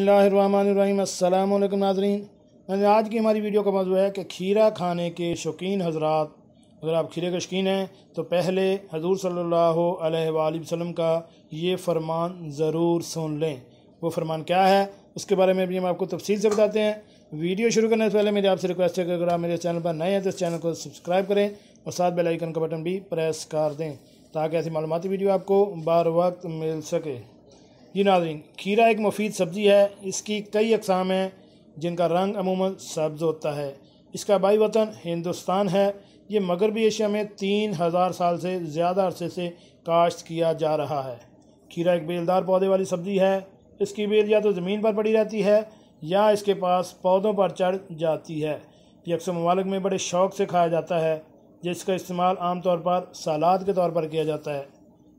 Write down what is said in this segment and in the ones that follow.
अल्लाम नाजरीन आज की हमारी वीडियो का मौजूद है कि खीरा खाने के शौकीन हजरात अगर आप खीरे के शौकीन हैं तो पहले हजूर सल्ला का ये फरमान ज़रूर सुन लें वो फरमान क्या है उसके बारे में भी हम आपको तफसील से बताते हैं वीडियो शुरू करने से पहले मेरी आपसे रिक्वेस्ट है कि अगर आप मेरे चैनल पर नए हैं तो इस चैनल को सब्सक्राइब करें और साथ बेलाइकन का बटन भी प्रेस कर दें ताकि ऐसी मालूमती वीडियो आपको बार वक्त मिल सके जी नाजरीन खीरा एक मुफीद सब्ज़ी है इसकी कई अकसाम हैं जिनका रंग अमूमन सब्ज़ होता है इसका बाई वतन हिंदुस्तान है ये मगरबी एशिया में तीन हज़ार साल से ज़्यादा अरसे से काश्त किया जा रहा है खीरा एक बेलदार पौधे वाली सब्ज़ी है इसकी बेल या तो ज़मीन पर पड़ी रहती है या इसके पास पौधों पर चढ़ जाती है ये अक्सर ममालक में बड़े शौक़ से खाया जाता है जिसका इस्तेमाल आमतौर पर सलाद के तौर पर किया जाता है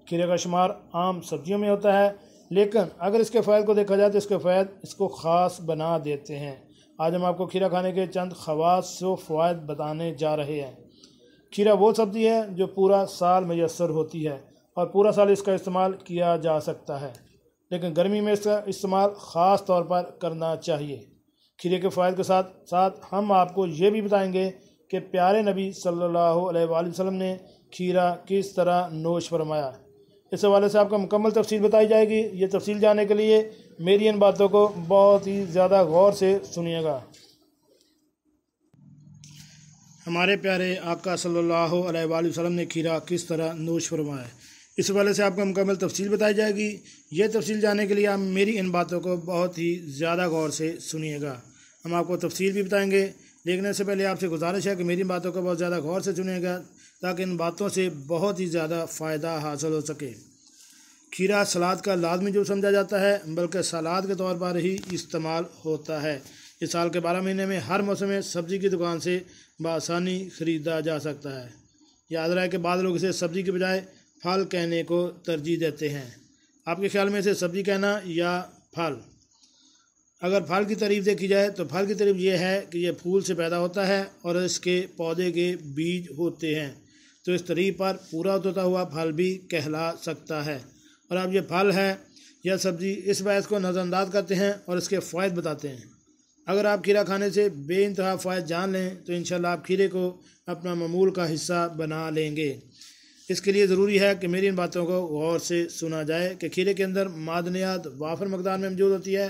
खीरे का शुमार आम सब्जियों में होता है लेकिन अगर इसके फ़ायद को देखा जाए तो इसके फ़ायद इसको ख़ास बना देते हैं आज हम आपको खीरा खाने के चंद खवास व फ़ायद बताने जा रहे हैं खीरा वो सब्ज़ी है जो पूरा साल मैसर होती है और पूरा साल इसका इस्तेमाल किया जा सकता है लेकिन गर्मी में इसका इस्तेमाल ख़ास तौर पर करना चाहिए खीरे के फ़ायद के साथ साथ हम आपको ये भी बताएंगे कि प्यारे नबी सल्लल्लाहु अलैहि वसल्लम ने खीरा किस तरह नोश फरमाया इस हवाले से आपका मुकम्मल तफसील बताई जाएगी ये तफसील जाने के लिए मेरी इन बातों को बहुत ही ज़्यादा गौर से सुनिएगा हमारे प्यारे आका सल्लल्लाहु अलैहि वसल्लम ने खीरा किस तरह नोश फरमाया इस हवाले से आपको मुकम्मल तफसील बताई जाएगी ये तफसील जाने के लिए आप मेरी इन बातों को बहुत ही ज़्यादा गौर से सुनिएगा हम आपको तफसील भी बताएँगे देखने से पहले आपसे गुजारिश है कि मेरी बातों को बहुत ज़्यादा गौर से सुनेगा ताकि इन बातों से बहुत ही ज़्यादा फ़ायदा हासिल हो सके खीरा सलाद का लाजमी जो समझा जाता है बल्कि सलाद के तौर पर ही इस्तेमाल होता है इस साल के बारह महीने में हर मौसम में सब्ज़ी की दुकान से बसानी ख़रीदा जा सकता है याद रहा है कि बाद लोग इसे सब्ज़ी के बजाय फल कहने को तरजीह देते हैं आपके ख्याल में इसे सब्ज़ी कहना या फल अगर फल की तारीफ देखी जाए तो फल की तारीफ यह है कि यह फूल से पैदा होता है और इसके पौधे के बीज होते हैं तो इस तरीफ पर पूरा उतरता हुआ फल भी कहला सकता है और अब ये फल है या सब्जी इस बहस को नज़रअंदाज करते हैं और इसके फ़ायदे बताते हैं अगर आप खीरा खाने से बे इंतहा फ़ायद जान लें तो इन आप खीरे को अपना ममूल का हिस्सा बना लेंगे इसके लिए ज़रूरी है कि मेरी इन बातों को गौर से सुना जाए कि खीरे के अंदर मादनियात वाफर मकदार में मौजूद होती है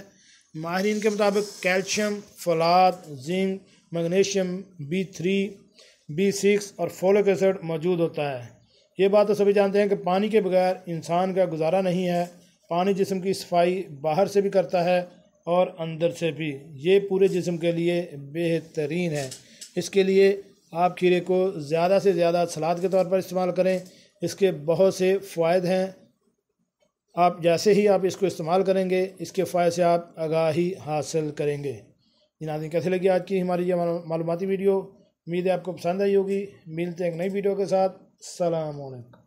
माहरीन के मुताबिक कैल्शियम फलाद zinc magnesium B three B six और फोलिक एसिड मौजूद होता है ये बात तो सभी जानते हैं कि पानी के बगैर इंसान का गुजारा नहीं है पानी जिसम की सफाई बाहर से भी करता है और अंदर से भी ये पूरे जिसम के लिए बेहतरीन है इसके लिए आप खीरे को ज़्यादा से ज़्यादा सलाद के तौर पर इस्तेमाल करें इसके बहुत से फ़ायदे हैं आप जैसे ही आप इसको इस्तेमाल करेंगे इसके फ़ायदे से आप आगाही हासिल करेंगे जिनाजी कैसे लगी आज की हमारी ये मालूमती वीडियो उम्मीद है आपको पसंद आई होगी मिलते हैं एक नई वीडियो के साथ सलामकुम